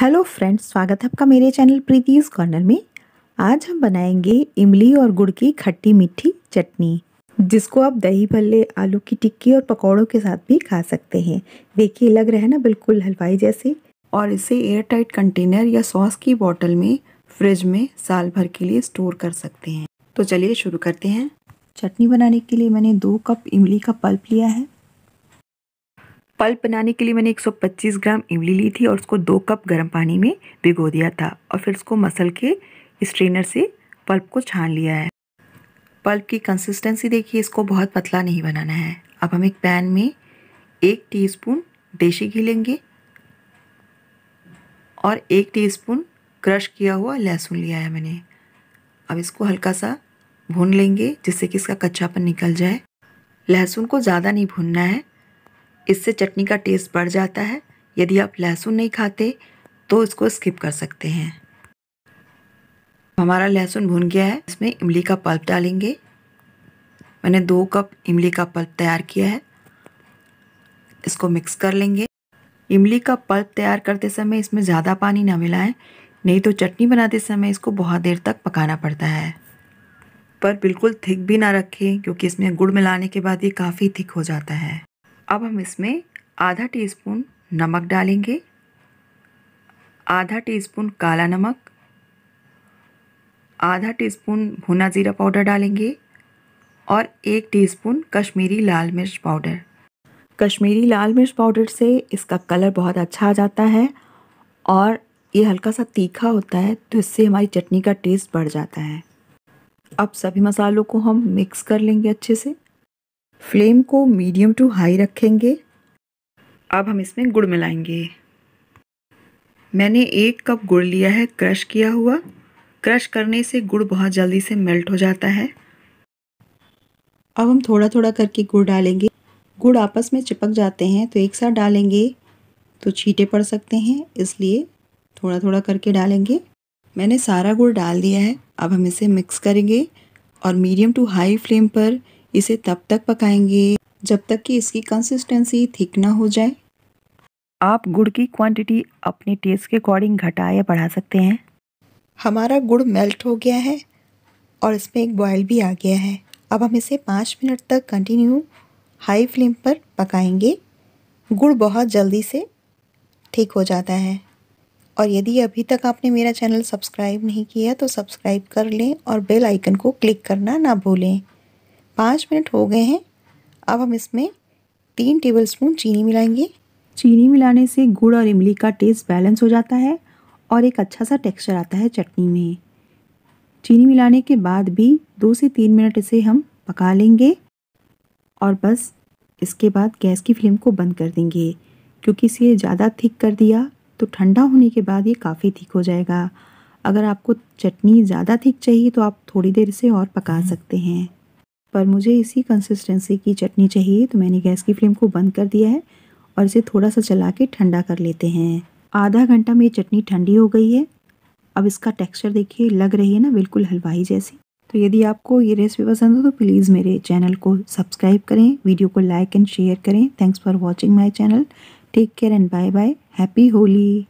hello friends स्वागत है आपका मेरे चैनल प्रीतीस कॉर्नर में आज हम बनाएंगे इमली और गुड़ की खट्टी मीठी चटनी जिसको आप दही भल्ले आलू की टिक्की और पकौड़ों के साथ भी खा सकते हैं देखिए लग रहा है ना बिल्कुल हलवाई जैसे और इसे एयर टाइट कंटेनर या सॉस की बॉटल में फ्रिज में साल भर के लिए स्टोर कर सकते हैं तो चलिए शुरू करते हैं चटनी बनाने के लिए मैंने दो कप इमली का पल्प लिया है पल्प बनाने के लिए मैंने 125 ग्राम इमली ली थी और उसको दो कप गर्म पानी में भिगो दिया था और फिर उसको मसल के स्ट्रेनर से पल्प को छान लिया है पल्प की कंसिस्टेंसी देखिए इसको बहुत पतला नहीं बनाना है अब हम एक पैन में एक टीस्पून देसी घी लेंगे और एक टीस्पून क्रश किया हुआ लहसुन लिया है मैंने अब इसको हल्का सा भून लेंगे जिससे कि इसका कच्चापन निकल जाए लहसुन को ज़्यादा नहीं भूनना है इससे चटनी का टेस्ट बढ़ जाता है यदि आप लहसुन नहीं खाते तो इसको स्किप कर सकते हैं हमारा लहसुन भुन गया है इसमें इमली का पल्प डालेंगे मैंने दो कप इमली का पल्प तैयार किया है इसको मिक्स कर लेंगे इमली का पल्प तैयार करते समय इसमें ज़्यादा पानी ना मिलाएं नहीं तो चटनी बनाते समय इसको बहुत देर तक पकाना पड़ता है पर बिल्कुल थिक भी ना रखें क्योंकि इसमें गुड़ मिलाने के बाद ये काफ़ी थिक हो जाता है अब हम इसमें आधा टीस्पून नमक डालेंगे आधा टीस्पून काला नमक आधा टीस्पून भुना ज़ीरा पाउडर डालेंगे और एक टीस्पून कश्मीरी लाल मिर्च पाउडर कश्मीरी लाल मिर्च पाउडर से इसका कलर बहुत अच्छा आ जाता है और ये हल्का सा तीखा होता है तो इससे हमारी चटनी का टेस्ट बढ़ जाता है अब सभी मसालों को हम मिक्स कर लेंगे अच्छे से फ्लेम को मीडियम टू हाई रखेंगे अब हम इसमें गुड़ मिलाएंगे मैंने एक कप गुड़ लिया है क्रश किया हुआ क्रश करने से गुड़ बहुत जल्दी से मेल्ट हो जाता है अब हम थोड़ा थोड़ा करके गुड़ डालेंगे गुड़ आपस में चिपक जाते हैं तो एक साथ डालेंगे तो छीटे पड़ सकते हैं इसलिए थोड़ा थोड़ा करके डालेंगे मैंने सारा गुड़ डाल दिया है अब हम इसे मिक्स करेंगे और मीडियम टू हाई फ्लेम पर इसे तब तक पकाएंगे जब तक कि इसकी कंसिस्टेंसी थिक ना हो जाए आप गुड़ की क्वांटिटी अपने टेस्ट के अकॉर्डिंग घटा या बढ़ा सकते हैं हमारा गुड़ मेल्ट हो गया है और इसमें एक बॉयल भी आ गया है अब हम इसे पाँच मिनट तक कंटिन्यू हाई फ्लेम पर पकाएंगे गुड़ बहुत जल्दी से ठीक हो जाता है और यदि अभी तक आपने मेरा चैनल सब्सक्राइब नहीं किया तो सब्सक्राइब कर लें और बेल आइकन को क्लिक करना ना भूलें पाँच मिनट हो गए हैं अब हम इसमें तीन टेबलस्पून चीनी मिलाएंगे चीनी मिलाने से गुड़ और इमली का टेस्ट बैलेंस हो जाता है और एक अच्छा सा टेक्सचर आता है चटनी में चीनी मिलाने के बाद भी दो से तीन मिनट इसे हम पका लेंगे और बस इसके बाद गैस की फ्लेम को बंद कर देंगे क्योंकि इसे ज़्यादा थिक कर दिया तो ठंडा होने के बाद ये काफ़ी थिक हो जाएगा अगर आपको चटनी ज़्यादा थिक चाहिए तो आप थोड़ी देर इसे और पका सकते हैं पर मुझे इसी कंसिस्टेंसी की चटनी चाहिए तो मैंने गैस की फ्लेम को बंद कर दिया है और इसे थोड़ा सा चला के ठंडा कर लेते हैं आधा घंटा में ये चटनी ठंडी हो गई है अब इसका टेक्सचर देखिए लग रही है ना बिल्कुल हलवाई जैसी तो यदि आपको ये रेसिपी पसंद हो तो प्लीज़ मेरे चैनल को सब्सक्राइब करें वीडियो को लाइक एंड शेयर करें thanks for watching my channel take care and bye bye happy Holi